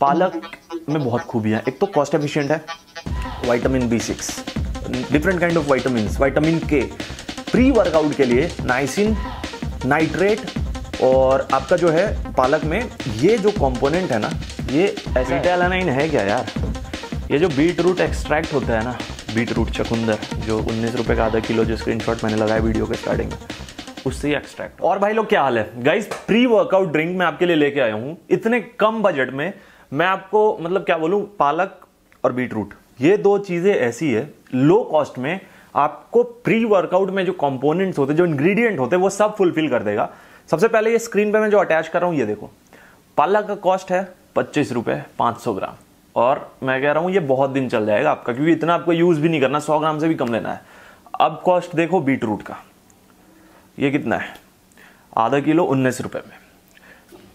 पालक में बहुत खूबियां एक तो कॉस्ट एफिशिएंट है vitamin B six different kind of vitamin vitamin के प्री वर्कआउट के लिए नाइसिन नाइट्रेट और आपका जो है पालक में ये जो कंपोनेंट है ना ये एसिटेलानाइन है क्या यार ये जो बीट रूट एक्सट्रैक्ट होता है ना बीट रूट चकुंदर जो उन्नीस रुपये का आधा किलो जो स्क्रीन मैंने लगाया वीडियो के स्टार्टिंग में उससे ही एक्सट्रैक्ट और भाई लोग क्या हाल है गाइज प्री वर्कआउट ड्रिंक मैं आपके लिए लेके आया हूँ इतने कम बजट में मैं आपको मतलब क्या बोलूँ पालक और बीटरूट ये दो चीज़ें ऐसी है लो कॉस्ट में आपको प्री वर्कआउट में जो कंपोनेंट्स होते जो इंग्रेडिएंट होते वो सब फुलफिल कर देगा सबसे पहले ये स्क्रीन पे मैं जो अटैच कर रहा हूँ ये देखो पालक का कॉस्ट है पच्चीस रुपये पाँच सौ ग्राम और मैं कह रहा हूँ ये बहुत दिन चल जाएगा आपका क्योंकि इतना आपको यूज़ भी नहीं करना सौ ग्राम से भी कम लेना है अब कॉस्ट देखो बीट रूट का ये कितना है आधा किलो उन्नीस रुपये में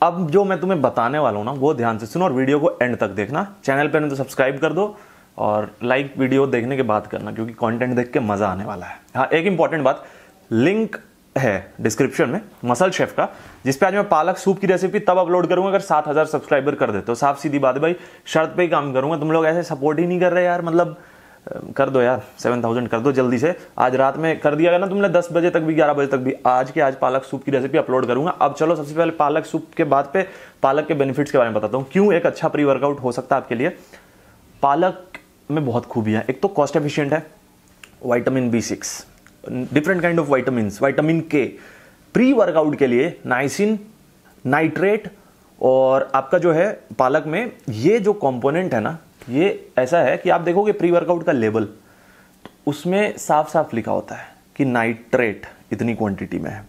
अब जो मैं तुम्हें बताने वाला हूँ ना वो ध्यान से सुनो और वीडियो को एंड तक देखना चैनल पर तो सब्सक्राइब कर दो और लाइक वीडियो देखने के बाद करना क्योंकि कंटेंट देख के मज़ा आने वाला है हाँ एक इंपॉर्टेंट बात लिंक है डिस्क्रिप्शन में मसल शेफ का जिस पे आज मैं पालक सूप की रेसिपी तब अपलोड करूंगा अगर सात हज़ार सब्सक्राइबर कर देते हो साफ सीधी बात है भाई शर्त पे ही काम करूंगा तुम लोग ऐसे सपोर्ट ही नहीं कर रहे यार मतलब कर दो यार सेवन थाउजेंड कर दो जल्दी से आज रात में कर दिया गया ना तुमने दस बजे तक भी ग्यारह बजे तक भी आज के आज पालक सूप की रेसिपी अपलोड करूंगा अब चलो सबसे पहले पालक सूप के बाद पे पालक के बेनिफिट्स के बारे में बताता हूँ क्यों एक अच्छा प्री वर्कआउट हो सकता है आपके लिए पालक में बहुत खूबी है एक तो कॉस्ट एफिशियंट है vitamin B six different kind of vitamin vitamin के प्री वर्कआउट के लिए नाइसिन नाइट्रेट और आपका जो है पालक में ये जो कंपोनेंट है ना ये ऐसा है कि आप देखोगे प्री वर्कआउट का लेबल तो उसमें साफ साफ लिखा होता है कि नाइट्रेट इतनी क्वांटिटी में है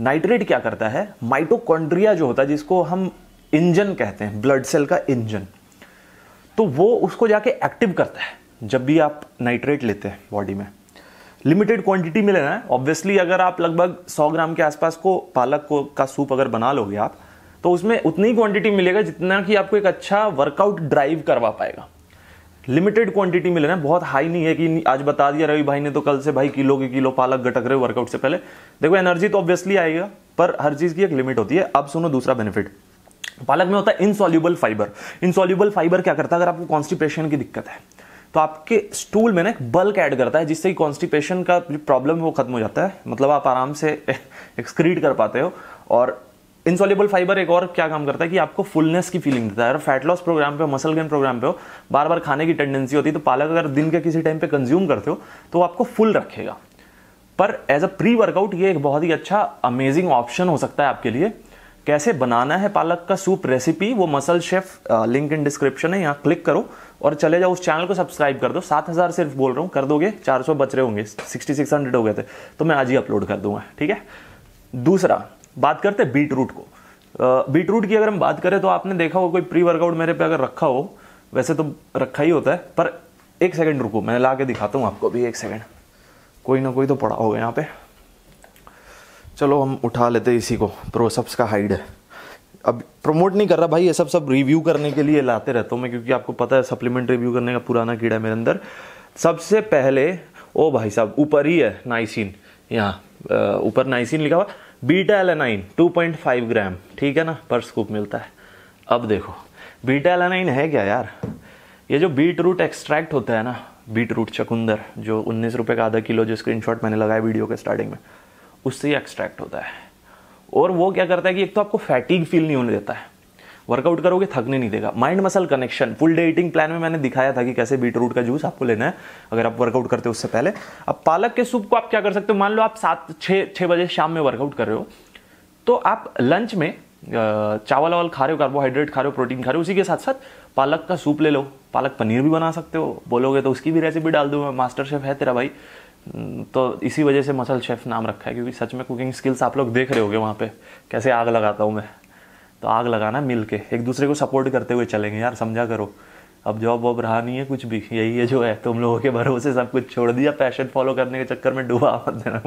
नाइट्रेट क्या करता है माइटोकॉन्ड्रिया जो होता है जिसको हम इंजन कहते हैं ब्लड सेल का इंजन तो वो उसको जाके एक्टिव करता है जब भी आप नाइट्रेट लेते हैं बॉडी में लिमिटेड क्वांटिटी में लेना है ऑब्वियसली अगर आप लगभग 100 ग्राम के आसपास को पालक को का सूप अगर बना लोगे आप तो उसमें उतनी क्वांटिटी मिलेगा जितना कि आपको एक अच्छा वर्कआउट ड्राइव करवा पाएगा लिमिटेड क्वांटिटी में लेना बहुत हाई नहीं है कि आज बता दिया रवि भाई ने तो कल से भाई किलो के किलो पालक गटक रहे वर्कआउट से पहले देखो एनर्जी तो ऑब्वियसली आएगा पर हर चीज़ की एक लिमिट होती है अब सुनो दूसरा बेनिफिट पालक में होता है इनसॉल्यूबल फाइबर इनसॉल्यूबल फाइबर क्या करता है अगर आपको कॉन्स्टिपेशन की दिक्कत है तो आपके स्टूल में ना एक बल्क ऐड करता है जिससे कॉन्स्टिपेशन का जो प्रॉब्लम है वो खत्म हो जाता है मतलब आप आराम से एक्सक्रीट कर पाते हो और इंसॉलेबल फाइबर एक और क्या काम करता है कि आपको फुलनेस की फीलिंग देता है अगर फैट लॉस प्रोग्राम पे हो मसल गेन प्रोग्राम पे हो बार बार खाने की टेंडेंसी होती है तो पालक अगर दिन के किसी टाइम पे कंज्यूम करते हो तो आपको फुल रखेगा पर एज अ प्री वर्कआउट ये एक बहुत ही अच्छा अमेजिंग ऑप्शन हो सकता है आपके लिए कैसे बनाना है पालक का सूप रेसिपी वो muscle chef link in description है यहाँ क्लिक करो और चले जाओ उस चैनल को सब्सक्राइब कर दो सात हज़ार सिर्फ बोल रहा हूँ कर दोगे चार सौ बच रहे होंगे सिक्सटी सिक्स हंड्रेड हो गए थे तो मैं आज ही अपलोड कर दूंगा ठीक है दूसरा बात करते हैं बीट रूट को बीट रूट की अगर हम बात करें तो आपने देखा हो कोई प्री वर्कआउट मेरे पे अगर रखा हो वैसे तो रखा ही होता है पर एक सेकंड रुको मैं ला के दिखाता हूँ आपको भी एक सेकंड कोई ना कोई तो पड़ा होगा यहाँ पे चलो हम उठा लेते हैं इसी को प्रोसप्स का हाइड है अब प्रमोट नहीं कर रहा भाई ये सब सब रिव्यू करने के लिए लाते रहता हूँ मैं क्योंकि आपको पता है सप्लीमेंट रिव्यू करने का पुराना कीड़ा है मेरे अंदर सबसे पहले ओ भाई साहब ऊपर ही है नाइसिन यहाँ ऊपर नाइसिन लिखा हुआ बीटा पॉइंट 2.5 ग्राम ठीक है ना पर स्कूप मिलता है अब देखो बीटा एलानाइन है क्या यार ये जो बीट रूट एक्सट्रैक्ट होता है ना बीट रूट चकुंदर जो उन्नीस रुपये का आधा किलो जो स्क्रीन मैंने लगाया वीडियो के स्टार्टिंग में उससे ही एक्सट्रैक्ट होता है और वो क्या करता है कि एक तो आपको फैटीग फील नहीं होने देता है वर्कआउट करोगे थकने नहीं देगा mind muscle connection full day eating plan में मैंने दिखाया था कि कैसे बीट रूट का जूस आपको लेना है अगर आप वर्कआउट करते हो उससे पहले अब पालक के सूप को आप क्या कर सकते हो मान लो आप सात छः छः बजे शाम में वर्कआउट कर रहे हो तो आप लंच में चावल वावल खा रहे हो कार्बोहाइड्रेट खा रहे हो प्रोटीन खा रहे हो उसी के साथ साथ पालक का सूप ले लो पालक पनीर भी बना सकते हो बोलोगे तो उसकी भी रेसिपी डाल दूंगा मास्टर शेफ है तेरा भाई हम्म, तो इसी वजह से मसल शेफ नाम रखा है क्योंकि सच में कुकिंग स्किल्स आप लोग देख रहे होगे वहाँ पे कैसे आग लगाता हूँ मैं तो आग लगाना मिल के एक दूसरे को सपोर्ट करते हुए चलेंगे यार समझा करो अब जॉब वॉब रहा नहीं है कुछ भी यही है जो है तुम लोगों के भरोसे सब कुछ छोड़ दिया पैशन फॉलो करने के चक्कर में डूबा मत देना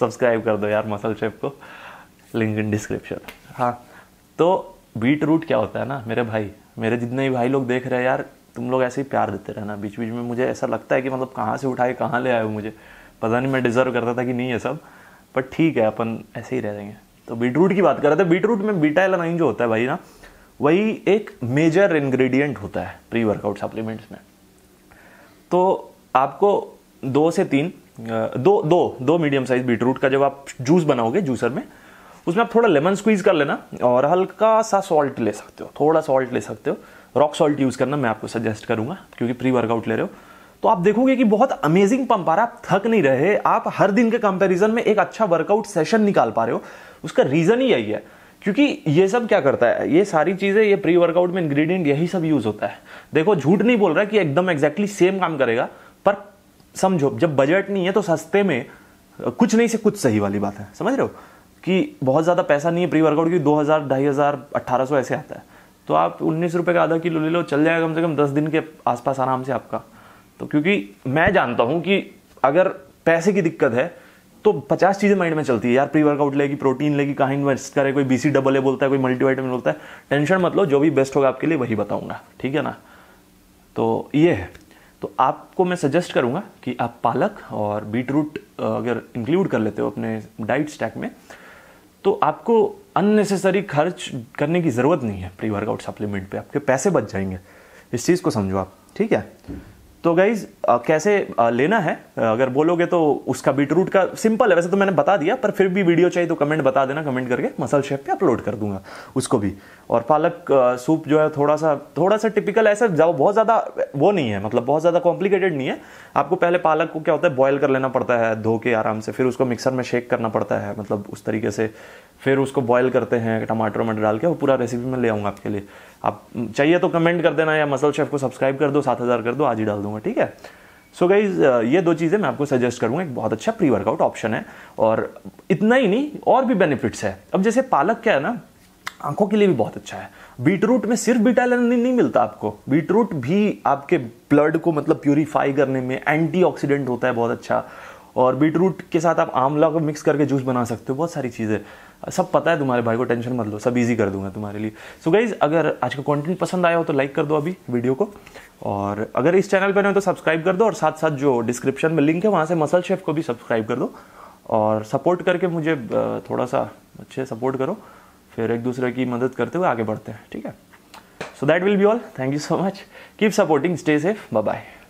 सब्सक्राइब कर दो यार मसल शेप को लिंक इन डिस्क्रिप्शन हाँ तो बीट रूट क्या होता है ना मेरे भाई मेरे जितने भी भाई लोग देख रहे हैं यार तुम लोग ऐसे ही प्यार देते रहना बीच बीच में मुझे ऐसा लगता है कि मतलब कहाँ से उठाए कहाँ ले आए हो मुझे पता नहीं मैं डिज़र्व करता था कि नहीं है सब बट ठीक है अपन ऐसे ही रह रहेंगे तो बीटरूट की बात कर रहे थे बीटरूट में बीटा एलानाइन जो होता है भाई ना वही एक मेजर इंग्रेडिएंट होता है प्री वर्कआउट सप्लीमेंट्स में तो आपको दो से तीन दो दो दो मीडियम साइज बीटरूट का जब आप जूस बनाओगे जूसर में उसमें आप थोड़ा लेमन स्क्वीज कर लेना और हल्का सा सॉल्ट ले सकते हो थोड़ा सॉल्ट ले सकते हो रॉक सॉल्ट यूज़ करना मैं आपको सजेस्ट करूंगा क्योंकि प्री वर्कआउट ले रहे हो तो आप देखोगे कि बहुत अमेजिंग पंप आ रहा है आप थक नहीं रहे आप हर दिन के कंपैरिजन में एक अच्छा वर्कआउट सेशन निकाल पा रहे हो उसका रीज़न ही यही है क्योंकि ये सब क्या करता है ये सारी चीज़ें ये प्री वर्कआउट में इंग्रेडिएंट यही सब यूज़ होता है देखो झूठ नहीं बोल रहा कि एकदम एग्जैक्टली सेम काम करेगा पर समझो जब बजट नहीं है तो सस्ते में कुछ नहीं से कुछ सही वाली बात है समझ रहे हो कि बहुत ज़्यादा पैसा नहीं है प्री वर्कआउट की दो हज़ार ढाई हज़ार अट्ठारह सौ ऐसे आता है तो आप उन्नीस रुपए का आधा किलो ले लो चल जाएगा कम से कम दस दिन के आसपास आराम से आपका तो क्योंकि मैं जानता हूं कि अगर पैसे की दिक्कत है तो पचास चीज़ें माइंड में चलती है यार प्री वर्कआउट लेगी प्रोटीन लेगी कहा इन्वेस्ट करे कोई बीसी डबल ए बोलता है कोई मल्टीवाइटमिन बोलता है टेंशन मत लो जो भी बेस्ट होगा आपके लिए वही बताऊंगा ठीक है ना तो ये है तो आपको मैं सजेस्ट करूंगा कि आप पालक और बीट रूट अगर इंक्लूड कर लेते हो अपने डाइट स्टैक में तो आपको अननेसेसरी खर्च करने की ज़रूरत नहीं है प्री वर्कआउट सप्लीमेंट पे आपके पैसे बच जाएंगे इस चीज़ को समझो आप ठीक है तो गाइज कैसे लेना है अगर बोलोगे तो उसका बीटरूट का सिंपल है वैसे तो मैंने बता दिया पर फिर भी वीडियो चाहिए तो कमेंट बता देना कमेंट करके मसल शेप पे अपलोड कर दूंगा उसको भी और पालक सूप जो है थोड़ा सा थोड़ा सा टिपिकल ऐसा बहुत ज़्यादा वो नहीं है मतलब बहुत ज़्यादा कॉम्प्लिकेटेड नहीं है आपको पहले पालक को क्या होता है बॉयल कर लेना पड़ता है धो के आराम से फिर उसको मिक्सर में शेक करना पड़ता है मतलब उस तरीके से फिर उसको बॉयल करते हैं टमाटर वमाटर डाल के वो पूरा रेसिपी मैं ले आऊँगा आपके लिए आप चाहिए तो कमेंट कर देना या मसल शेफ़ को सब्सक्राइब कर दो सात हज़ार कर दो आज ही डाल दूंगा ठीक है सो so गाइज ये दो चीज़ें मैं आपको सजेस्ट करूँगा एक बहुत अच्छा प्री वर्कआउट ऑप्शन है और इतना ही नहीं और भी बेनिफिट्स है अब जैसे पालक क्या है ना आंखों के लिए भी बहुत अच्छा है बीटरूट में सिर्फ बीटालन नहीं मिलता आपको बीटरूट भी आपके ब्लड को मतलब प्योरीफाई करने में एंटीऑक्सीडेंट होता है बहुत अच्छा और बीटरूट के साथ आप आंवला को मिक्स करके जूस बना सकते हो बहुत सारी चीज़ें सब पता है तुम्हारे भाई को टेंशन मत लो सब ईजी कर दूंगा तुम्हारे लिए सो so गाइज अगर आज का कंटेंट पसंद आया हो तो लाइक कर दो अभी वीडियो को और अगर इस चैनल पर नहीं हो तो सब्सक्राइब कर दो और साथ साथ जो डिस्क्रिप्शन में लिंक है वहाँ से मसल शेफ को भी सब्सक्राइब कर दो और सपोर्ट करके मुझे थोड़ा सा अच्छे सपोर्ट करो फिर एक दूसरे की मदद करते हुए आगे बढ़ते हैं ठीक है so that will be all thank you so much keep supporting stay safe bye bye